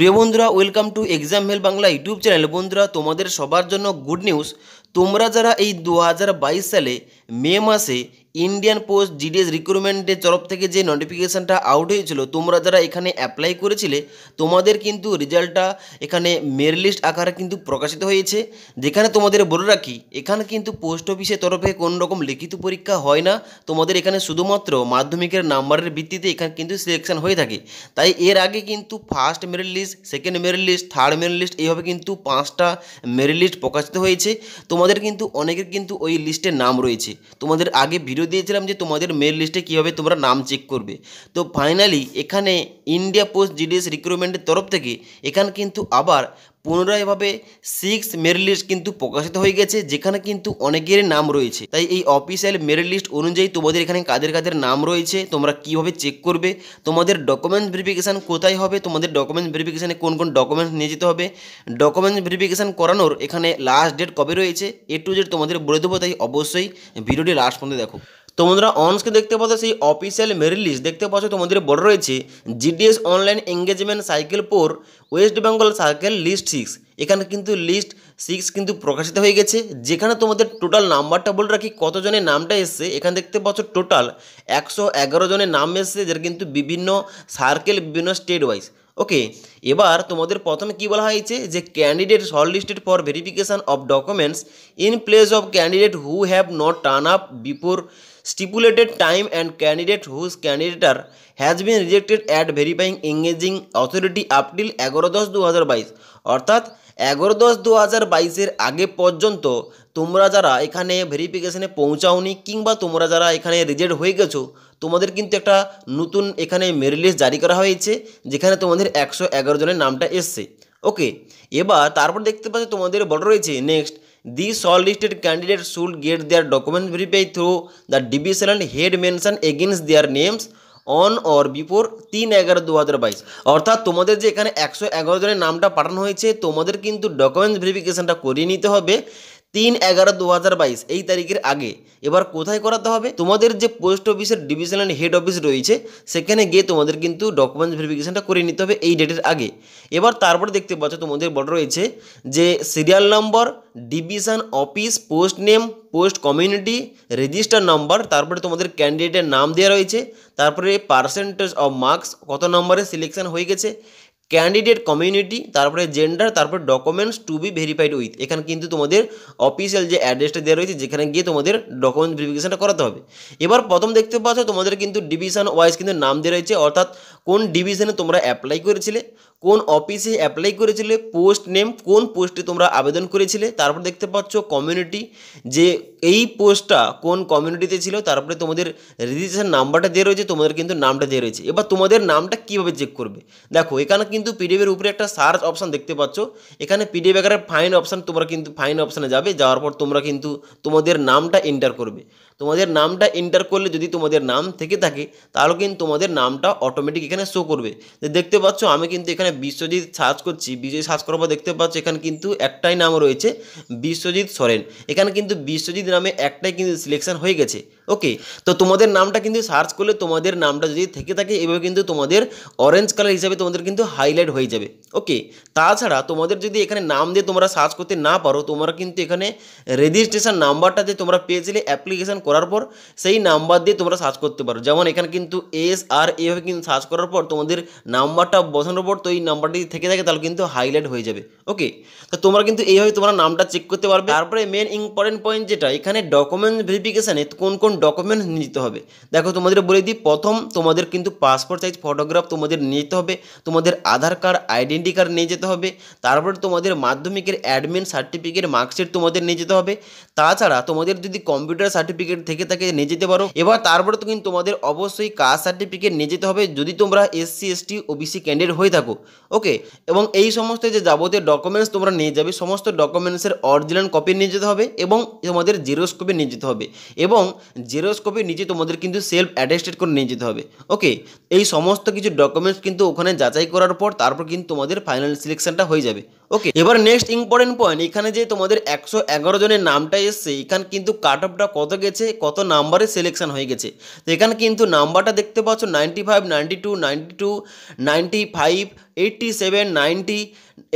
প্রিয় বন্ধুরা welcome to exam help Bangla YouTube channel বন্ধুরা তোমাদের সবার জন্য গুড নিউজ তোমরা যারা এই দু সালে মে মাসে ইন্ডিয়ান পোস্ট জিডিএস রিক্রুটমেন্টের তরফ থেকে যে নোটিফিকেশানটা আউট হয়েছিল তোমরা যারা এখানে অ্যাপ্লাই করেছিলে তোমাদের কিন্তু রেজাল্টটা এখানে মেরিট লিস্ট আকারে কিন্তু প্রকাশিত হয়েছে যেখানে তোমাদের বলে রাখি এখানে কিন্তু পোস্ট অফিসের তরফে কোনো রকম লিখিত পরীক্ষা হয় না তোমাদের এখানে শুধুমাত্র মাধ্যমিকের নাম্বারের ভিত্তিতে এখানে কিন্তু সিলেকশন হয়ে থাকে তাই এর আগে কিন্তু first merit list second merit list third merit list এইভাবে কিন্তু পাঁচটা মেরিট লিস্ট প্রকাশিত হয়েছে তোমাদের কিন্তু অনেকের কিন্তু ওই লিস্টের নাম রয়েছে তোমাদের আগে ভিডিও ভিডিও দিয়েছিলাম যে তোমাদের মেল লিস্টে কীভাবে তোমরা নাম চেক করবে তো ফাইনালি এখানে ইন্ডিয়া পোস্ট জিডিএস রিক্রুটমেন্টের তরফ থেকে এখানে কিন্তু আবার পুনরায় এভাবে সিক্স মেরিট লিস্ট কিন্তু প্রকাশিত হয়ে গেছে যেখানে কিন্তু অনেকেরই নাম রয়েছে তাই এই অফিসিয়াল মেরিট লিস্ট অনুযায়ী তোমাদের এখানে কাদের কাদের নাম রয়েছে তোমরা কিভাবে চেক করবে তোমাদের ডকুমেন্টস ভেরিফিকেশান কোথায় হবে তোমাদের ডকুমেন্টস ভেরিফিকেশানে কোন কোন ডকুমেন্টস নিয়ে যেতে হবে ডকুমেন্টস ভেরিফিকেশান করানোর এখানে লাস্ট ডেট কবে রয়েছে এ টু জেড তোমাদের বলে দেবো তাই অবশ্যই ভিডিওটি লাস্ট পর্যন্ত দেখো তোমরা অনসকে অনস্কে দেখতে পাচ্ছ সেই অফিসিয়াল মেরিট লিস্ট দেখতে পাচ্ছ তোমাদের বড় রয়েছে GDS online engagement cycle four West Bengal circle list six এখানে কিন্তু লিস্ট সিক্স কিন্তু প্রকাশিত হয়ে গেছে যেখানে তোমাদের টোটাল নাম্বারটা বলে রাখি কতজনের নামটা এসছে এখানে দেখতে পাচ্ছ টোটাল একশো জনের নাম এসছে যেটা কিন্তু বিভিন্ন সার্কেল বিভিন্ন স্টেট ওয়াইজ ওকে এবার তোমাদের প্রথমে কি বলা হয়েছে যে candidate shortlisted for verification of documents in place of candidate who have not turn up before stipulated time and candidate whose candidature has been rejected at verifying engaging authority up till এগারো দশ দু হাজার বাইশ অর্থাৎ এগারো দশ দু হাজার বাইশের আগে পর্যন্ত তোমরা যারা এখানে ভেরিফিকেশানে পৌঁছাওনি কিংবা তোমরা যারা এখানে রিজেক্ট হয়ে গেছো তোমাদের কিন্তু একটা নতুন এখানে মেরিলিস্ট লিস্ট জারি করা হয়েছে যেখানে তোমাদের একশো এগারো জনের নামটা এসছে ওকে এবার তারপর দেখতে পাচ্ছ তোমাদের বড় রয়েছে next the short listed candidate should get their document verify through the and head mention against their names on or before তিন এগারো দু হাজার বাইশ অর্থাৎ তোমাদের যে এখানে একশো এগারো জনের নামটা পাঠানো হয়েছে তোমাদের কিন্তু ডকুমেন্টস ভেরিফিকেশানটা করিয়ে নিতে হবে তিন এগারো দু হাজার বাইশ এই তারিখের আগে এবার কোথায় করাতে হবে তোমাদের যে পোস্ট অফিসের ডিভিশনাল হেড অফিস রয়েছে সেখানে গিয়ে তোমাদের কিন্তু ডকুমেন্টস ভেরিফিকেশনটা করে নিতে হবে এই ডেটের আগে এবার তারপর দেখতে পাচ্ছ তোমাদের বড় রয়েছে যে serial number division office post name post community register number তারপরে তোমাদের ক্যান্ডিডেটের নাম দেওয়া রয়েছে তারপরে পার্সেন্টেজ অফ মার্কস কত নম্বরে সিলেকশন হয়ে গেছে ক্যান্ডিডেট কমিউনিটি তারপরে জেন্ডার তারপরে documents to be verified with এখানে কিন্তু তোমাদের অফিসিয়াল যে অ্যাড্রেসটা দেওয়া রয়েছে যেখানে গিয়ে তোমাদের ডকুমেন্ট ভেরিফিকেশনটা করাতে হবে এবার প্রথম দেখতে পাচ্ছ তোমাদের কিন্তু ডিভিশন ওয়াইজ কিন্তু নাম দেওয়া রয়েছে অর্থাৎ কোন ডিভিশনে তোমরা অ্যাপ্লাই করেছিলে কোন অফিসে অ্যাপ্লাই করেছিলে পোস্ট নেম কোন পোস্টে তোমরা আবেদন করেছিলে তারপর দেখতে পাচ্ছ কমিউনিটি যে এই পোস্টটা কোন কমিউনিটিতে ছিল তারপরে তোমাদের রেজিস্ট্রেশন নাম্বারটা দেওয়া রয়েছে তোমাদের কিন্তু নামটা দেওয়া রয়েছে এবার তোমাদের নামটা কীভাবে চেক করবে দেখো এখানে কিন্তু কিন্তু পিডিএফের উপরে একটা সার্চ অপশান দেখতে পাচ্ছ এখানে পিডিএফ আকারে ফাইন অপশান তোমরা কিন্তু ফাইন অপশানে যাবে যাওয়ার পর তোমরা কিন্তু তোমাদের নামটা এন্টার করবে তোমাদের নামটা এন্টার করলে যদি তোমাদের নাম থেকে থাকে তাহলে কিন্তু তোমাদের নামটা অটোমেটিক এখানে শো করবে দেখতে পাচ্ছ আমি কিন্তু এখানে বিশ্বজিৎ সার্চ করছি বিজয় সার্চ করার পর দেখতে পাচ্ছ এখানে কিন্তু একটাই নাম রয়েছে বিশ্বজিৎ সরেন এখানে কিন্তু বিশ্বজিৎ নামে একটাই কিন্তু সিলেকশন হয়ে গেছে ওকে তো তোমাদের নামটা কিন্তু সার্চ করলে তোমাদের নামটা যদি থেকে থাকে এভাবে কিন্তু তোমাদের অরেঞ্জ কালার হিসাবে তোমাদের কিন্তু হাই হাইলাইট হয়ে যাবে ওকে তাছাড়া তোমাদের যদি এখানে নাম দিয়ে তোমরা সার্চ করতে না পারো তোমরা কিন্তু এখানে রেজিস্ট্রেশন নাম্বারটা দিয়ে তোমরা পেয়েছিলে অ্যাপ্লিকেশান করার পর সেই নাম্বার দিয়ে তোমরা সার্চ করতে পারো যেমন এখানে কিন্তু এস আর এভাবে কিন্তু সার্চ করার পর তোমাদের নাম্বারটা বসানোর পর তো এই নাম্বারটি থেকে থাকে তাহলে কিন্তু হাইলাইট হয়ে যাবে ওকে তো তোমরা কিন্তু এইভাবে তোমরা নামটা চেক করতে পারবে তারপরে মেন ইম্পর্টেন্ট পয়েন্ট যেটা এখানে ডকুমেন্ট ভেরিফিকেশানে কোন কোন ডকুমেন্ট নিতে হবে দেখো তোমাদের বলে দিই প্রথম তোমাদের কিন্তু পাসপোর্ট সাইজ ফটোগ্রাফ তোমাদের নিতে হবে তোমাদের Aadhaar Aadhaar card identity card নিয়ে যেতে হবে তারপরে তোমাদের মাধ্যমিকের অ্যাডমিন সার্টিফিকেট মার্কশিট তোমাদের নিয়ে যেতে হবে তাছাড়া তোমাদের যদি কম্পিউটার সার্টিফিকেট থেকে থাকে নিয়ে যেতে পারো এবার তারপরে তো কিন্তু তোমাদের অবশ্যই কাস্ট সার্টিফিকেট নিয়ে যেতে হবে যদি তোমরা এসসি এসটি ওবিসি ক্যান্ডিডেট হয়ে থাকো ওকে এবং এই সমস্ত যে যাবতীয় ডকুমেন্টস তোমরা নিয়ে যাবে সমস্ত ডকুমেন্টসের অরিজিনাল কপি নিয়ে যেতে হবে এবং তোমাদের জেরোস কপি নিয়ে যেতে হবে এবং জেরোস কপি নিচে তোমাদের কিন্তু সেলফ অ্যাটেস্টেড করে নিয়ে যেতে হবে ওকে এই সমস্ত কিছু ডকুমেন্টস কিন্তু ওখানে যাচাই করার পর তারপর কিন্তু তোমাদের ফাইনাল সিলেকশনটা হয়ে যাবে ওকে এবার নেক্সট ইম্পর্টেন্ট পয়েন্ট এখানে যে তোমাদের একশো এগারো জনের নামটা এসছে এখানে কিন্তু কাট অফটা কত গেছে কত নাম্বারে সিলেকশন হয়ে গেছে তো এখানে কিন্তু নাম্বারটা দেখতে পাচ্ছ ninety five ninety two ninety two ninety five eighty seven ninety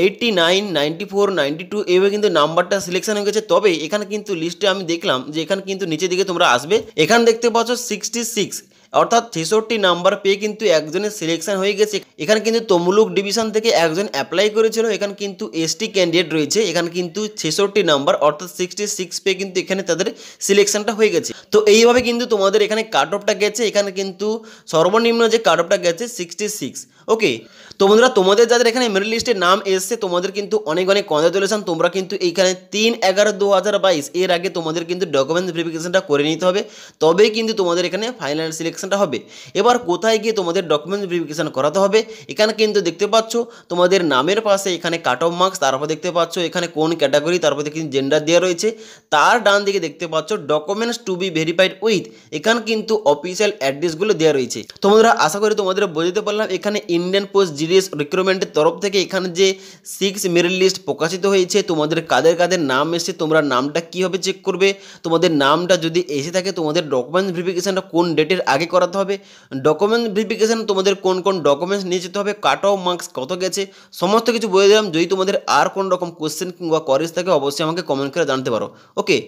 eighty nine ninety four ninety two এইভাবে কিন্তু নাম্বারটা সিলেকশন হয়ে গেছে তবে এখানে কিন্তু লিস্টে আমি দেখলাম যে এখানে কিন্তু নিচে দিকে তোমরা আসবে এখানে দেখতে পাচ্ছ সিক্সটি সিক্স অর্থাৎ ছেষট্টি নাম্বার পেয়ে কিন্তু একজনের সিলেকশন হয়ে গেছে এখানে কিন্তু তমলুক ডিভিশন থেকে একজন অ্যাপ্লাই করেছিল এখানে কিন্তু এসটি ক্যান্ডিডেট রয়েছে এখানে কিন্তু ছেষট্টি নাম্বার অর্থাৎ সিক্সটি সিক্স পেয়ে কিন্তু এখানে তাদের সিলেকশনটা হয়ে গেছে তো এইভাবে কিন্তু তোমাদের এখানে কাট অফটা গেছে এখানে কিন্তু সর্বনিম্ন যে কাট অফটা গেছে সিক্সটি সিক্স ওকে তো বন্ধুরা তোমাদের যাদের এখানে মেরিট লিস্টে নাম এসছে তোমাদের কিন্তু অনেক অনেক কনগ্রাচুলেশন তোমরা কিন্তু এইখানে তিন এগারো দু হাজার বাইশ এর আগে তোমাদের কিন্তু ডকুমেন্ট ভেরিফিকেশনটা করে নিতে হবে তবেই কিন্তু তোমাদের এখানে ফাইনাল সিলেকশন ভেরিফিকেশানটা হবে এবার কোথায় গিয়ে তোমাদের ডকুমেন্টস ভেরিফিকেশান করাতে হবে এখানে কিন্তু দেখতে পাচ্ছ তোমাদের নামের পাশে এখানে কাট অফ মার্কস তারপর দেখতে পাচ্ছ এখানে কোন ক্যাটাগরি তারপর কিন্তু জেন্ডার দেওয়া রয়েছে তার ডান দিকে দেখতে পাচ্ছ documents to be verified with এখানে কিন্তু অফিসিয়াল অ্যাড্রেসগুলো দেওয়া রয়েছে তোমরা আশা করি তোমাদের বোঝাতে পারলাম এখানে ইন্ডিয়ান পোস্ট জিডিএস রিক্রুটমেন্টের তরফ থেকে এখানে যে সিক্স মেরিট লিস্ট প্রকাশিত হয়েছে তোমাদের কাদের কাদের নাম এসে তোমরা নামটা কীভাবে চেক করবে তোমাদের নামটা যদি এসে থাকে তোমাদের ডকুমেন্টস ভেরিফিকেশানটা কোন ডেটের আগে করাতে হবে ডকুমেন্ট ভেরিফিকেশান তোমাদের কোন কোন ডকুমেন্টস নিয়ে যেতে হবে কাট অফ মার্কস কত গেছে সমস্ত কিছু বলে দিলাম যদি তোমাদের আর কোনো রকম কোয়েশ্চেন কিংবা করেস থাকে অবশ্যই আমাকে কমেন্ট করে জানতে পারো ওকে